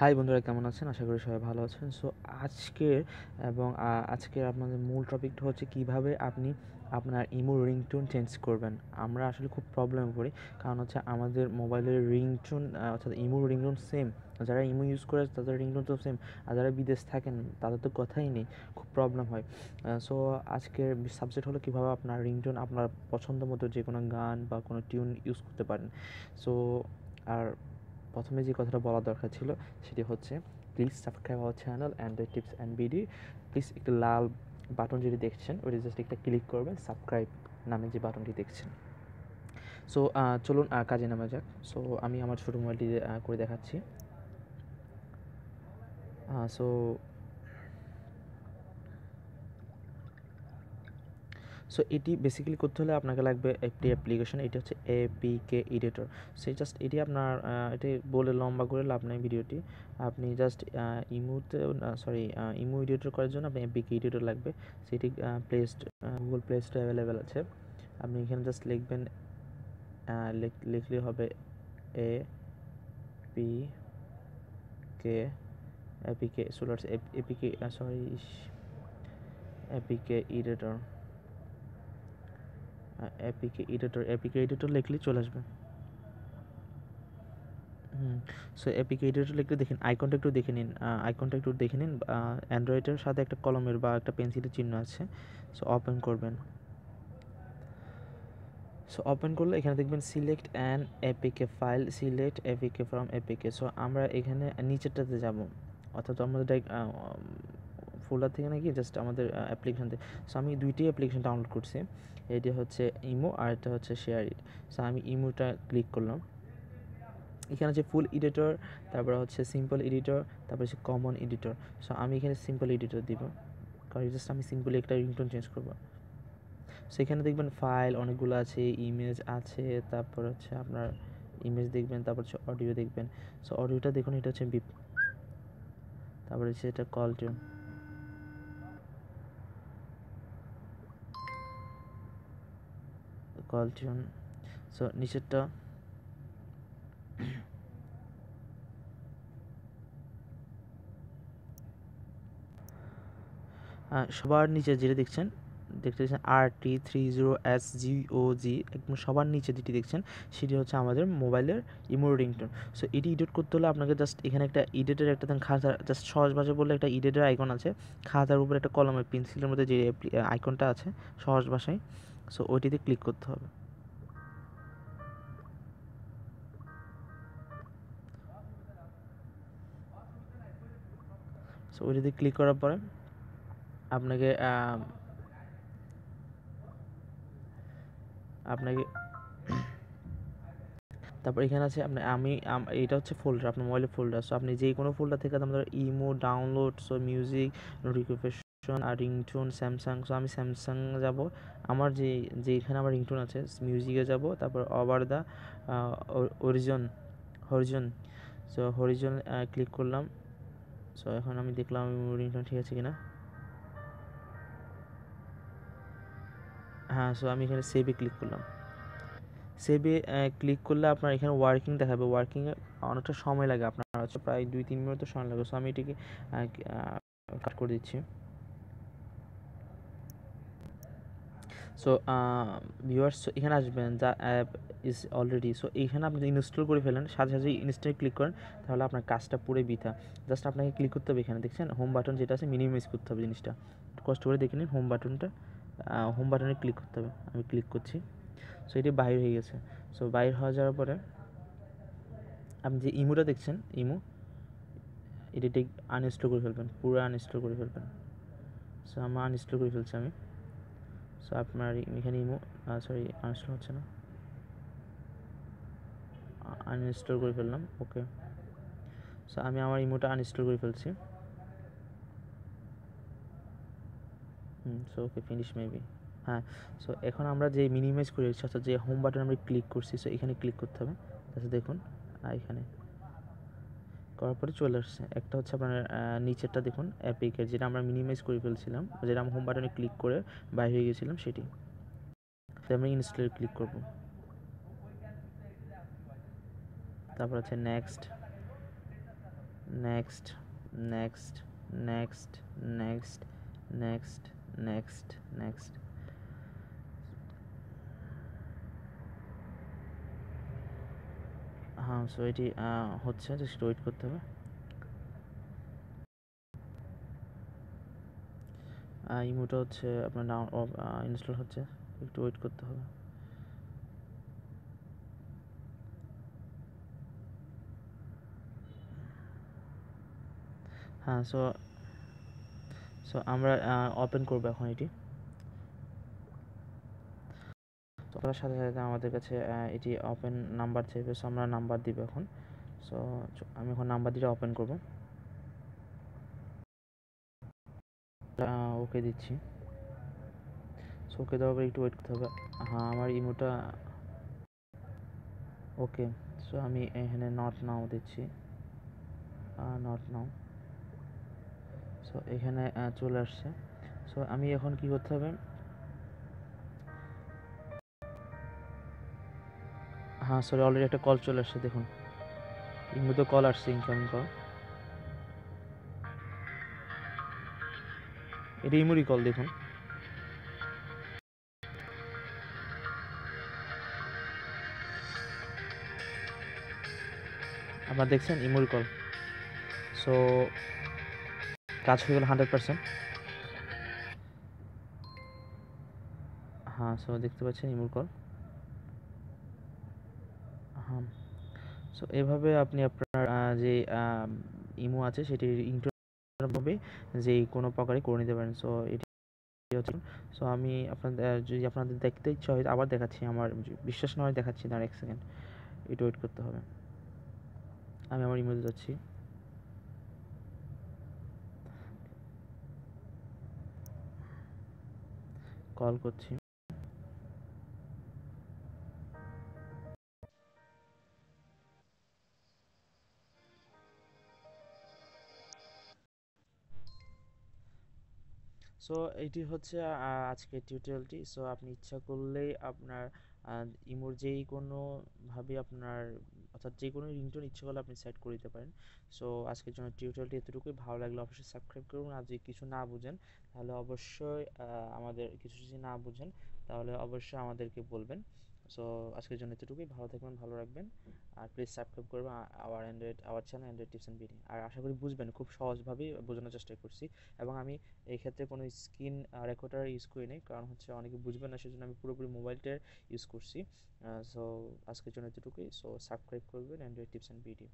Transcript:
high বন্ধুরা কেমন আছেন আশা করি সবাই ভালো আছেন সো আজকের এবং আজকের আপনাদের মূল টপিকটা হচ্ছে কিভাবে আপনি আপনার ইমো রিংটোন চেঞ্জ করবেন আমরা আসলে খুব প্রবলেমে পড়ি কারণ হচ্ছে আমাদের মোবাইলের রিংটোন অর্থাৎ ইমো রিংটোন সেম যারা ইমো ইউজ করে তাদের রিংটোন তো সেম আর যারা বিদেশ থাকেন তাদের তো কথাই নেই খুব প্রবলেম হয় সো আজকের সাবজেক্ট হলো কীভাবে আপনার রিংটোন আপনার পছন্দ মতো যে কোনো গান বা কোনো টিউন ইউজ করতে পারেন সো আর প্রথমে যে কথাটা বলা দরকার ছিল সেটি হচ্ছে please subscribe our channel and the tips and BD please একটি লাল বাটন যদি দেখছেন ওটি জাস্ট একটা ক্লিক করবেন সাবস্ক্রাইব নামে যে বাটনটি দেখছেন সো চলুন কাজে নামা যাক সো আমি আমার ছোটো মোবাইলটি করে দেখাচ্ছি সো সো এটি বেসিক্যালি করতে হলে আপনাকে লাগবে একটি অ্যাপ্লিকেশন এটি হচ্ছে এ পি কে এডিটর সেই জাস্ট এটি আপনার এটি বলে লম্বা করে লাভ নেই ভিডিওটি আপনি জাস্ট ইমুতে সরি ইমু এডিটর করার জন্য আপনি এপি কে এডিটর লাগবে সেটি play Google play store available আছে আপনি এখানে জাস্ট লিখবেন লিখলে হবে A P K APK solar APK sorry APK editor APK editor APK editor লিখলে চলে আসবে হুম সো অ্যাপিকে এডিটর লিখলে দেখেন আইকনটা একটু দেখে নিন আইকনটা একটু দেখে নিন অ্যান্ড্রয়েডের সাথে একটা কলমের বা একটা পেন্সিলের চিহ্ন আছে সো ওপেন করবেন সো ওপেন করলে এখানে দেখবেন select an APK file select APK from APK so আমরা এখানে নিচেরটাতে যাব অর্থাৎ আমাদের ফোল্ডার থেকে নাকি জাস্ট আমাদের অ্যাপ্লিকেশান থেকে সো আমি দুইটি অ্যাপ্লিকেশান ডাউনলোড করছি এটা হচ্ছে ইমো আর এটা হচ্ছে শেয়ার ইট সো আমি ইমোটা ক্লিক করলাম এখানে হচ্ছে ফুল এডিটর তারপরে হচ্ছে সিম্পল এডিটর তারপরে হচ্ছে কমন এডিটর সো আমি এখানে সিম্পল এডিটর দিব কারণ জাস্ট আমি সিম্পলি একটা রিংটোন চেঞ্জ করবো সেখানে দেখবেন ফাইল অনেকগুলো আছে ইমেজ আছে তারপর হচ্ছে আপনার ইমেজ দেখবেন তারপর হচ্ছে অডিও দেখবেন সো অডিওটা দেখুন এটা হচ্ছে বিপ তারপরে হচ্ছে এটা কল টিউন কল সো নিচেরটা সবার নিচে যেটা দেখছেন দেখতে দেখছেন আর T three zero S G ও জি একদম সবার নিচে যেটি দেখছেন সেটি হচ্ছে আমাদের মোবাইলের ইমো রিংটোন সো এটি এডিট করতে হলে আপনাকে জাস্ট এখানে একটা ইডিটের একটা খাতা জাস্ট সহজ ভাষায় বললে একটা ইডিটের আইকন আছে খাতার উপর একটা কলমের পেন্সিলের মধ্যে যে আইকনটা আছে সহজ ভাষায় সো ওইটিতে ক্লিক করতে হবে সো ওইটিতে ক্লিক করার পরে আপনাকে আপনাকে তারপর এখানে আছে আপনি আমি এটা হচ্ছে ফোল্ডার আপনার মোবাইলের ফোল্ডার সো আপনি যে কোনো ফোল্ডার থেকে আপনার imo download so music notification আর রিংটোন স্যামসাং সো আমি স্যামসাং যাব আমার যে যেখানে আমার রিংটোন আছে মিউজিকে যাব তারপর over the horizon horizon so horizon click করলাম সো এখন আমি দেখলাম রিংটোন ঠিক আছে কিনা হ্যাঁ সো আমি এখানে সেভে ক্লিক করলাম সেভে ক্লিক করলে আপনার এখানে ওয়ার্কিং দেখাবে ওয়ার্কিংয়ে অনেকটা সময় লাগে আপনার হচ্ছে প্রায় দুই তিন মিনিট তো সময় লাগে সো আমি এটিকে কাট করে দিচ্ছি সো ভিউয়ার্স um, এখানে আসবেন যা অ্যাপ ইজ অলরেডি সো এইখানে আপনি ইনস্টল করে ফেলেন সাথে সাথে ইনস্টল ক্লিক করেন তাহলে আপনার কাজটা পুরো বিথা জাস্ট আপনাকে ক্লিক করতে হবে এখানে দেখছেন হোম বাটন যেটা আছে মিনিমাইজ করতে হবে জিনিসটা কষ্ট করে দেখে নিন হোম বাটনটা হোম বাটনে ক্লিক করতে হবে আমি ক্লিক করছি সো এটি বাইর হয়ে গেছে সো বাইর হয়ে যাওয়ার পরে আপনি যে ইমোটা দেখছেন ইমো এটি আনইনস্টল করে ফেলবেন পুরো আনইনস্টল করে ফেলবেন সো আমার আনইনস্টল করে ফেলছি আমি সো আপনার এখানে ইমো সরি আনস্টল হচ্ছে না আনইনস্টল করে ফেললাম ওকে সো আমি আমার ইমোটা আনইনস্টল করে ফেলছি hmm so okay finish maybe হ্যাঁ সো এখন আমরা যে মিনিমাইজ করে অর্থাৎ যে হোম বাটন আমরা ক্লিক করছি সো এখানে ক্লিক করতে হবে আচ্ছা দেখুন এখানে করার পরে চলে আসছে একটা হচ্ছে আপনার নিচেরটা দেখুন অ্যাপিকের যেটা আমরা মিনিমাইজ করে ফেলছিলাম যেটা আমি হোম বাটনে ক্লিক করে বাই হয়ে গেছিলাম সেটি আমি ইনস্টলে ক্লিক করব তারপর হচ্ছে next next next next next next next next হ্যাঁ সো এটি হচ্ছে জাস্ট ওয়েট করতে হবে ইমোটা হচ্ছে আপনার ডাউন ইনস্টল হচ্ছে একটু ওয়েট করতে হবে হ্যাঁ সো সো আমরা ওপেন করবো এখন এটি খোলার সাথে সাথে আমাদের কাছে এটি ওপেন নাম্বার চাইবে সো আমরা নাম্বার দিব এখন সো আমি এখন নাম্বার দিয়ে ওপেন করব ওকে দিচ্ছি সো ওকে দেওয়া পর একটু ওয়েট করতে হবে হ্যাঁ আমার ইমোটা ওকে সো আমি এখানে নট নাও দিচ্ছি নট নাও সো এখানে চলে আসছে সো আমি এখন কি করতে হবে হ্যাঁ সরি অলরেডি একটা কল চলে আসছে দেখুন ইমুতে কল আসছে ইনকাম কল এটা ইমুরি কল দেখুন আপনার দেখছেন ইমুরি কল সো কাজ হয়ে গেল হান্ড্রেড পার্সেন্ট হ্যাঁ সো দেখতে পাচ্ছেন ইমুর কল হাম সো এভাবে আপনি আপনার যে ইমো আছে সেটির ইন্টারভাবে যে কোনো প্রকারে করে নিতে পারেন সো এটি সো আমি আপনাদের যদি আপনাদের দেখতে ইচ্ছা হয় আবার দেখাচ্ছি আমার বিশ্বাস না হয় দেখাচ্ছি না এক সেকেন্ড একটু ওয়েট করতে হবে আমি আমার ইমোতে যাচ্ছি কল করছি সো এটি হচ্ছে আজকের টিউটোরিয়ালটি সো আপনি ইচ্ছা করলেই আপনার ইমোর যেই কোনোভাবে আপনার অর্থাৎ যে কোনো রিংটোন ইচ্ছা করলে আপনি সেট করে দিতে পারেন সো আজকের জন্য টিউটোরিয়ালটি এতটুকুই ভালো লাগলে অবশ্যই সাবস্ক্রাইব করুন আর যদি কিছু না বুঝেন তাহলে অবশ্যই আমাদের কিছু যদি না বুঝেন তাহলে অবশ্যই আমাদেরকে বলবেন সো আজকের জন্য এতটুকুই ভালো থাকবেন ভালো রাখবেন আর প্লিজ সাবস্ক্রাইব করবেন our android our channel android tips and BD আর আশা করি বুঝবেন খুব সহজভাবেই বোঝানোর চেষ্টা করছি এবং আমি এই ক্ষেত্রে কোনো স্ক্রিন রেকর্ডার ইউজ করি নাই কারণ হচ্ছে অনেকে বুঝবেন না সেজন্য আমি পুরোপুরি মোবাইলটার ইউজ করছি সো আজকের জন্য এতটুকুই সো সাবস্ক্রাইব করবেন অ্যান্ড্রয়েড টিপস অ্যান্ড বিডি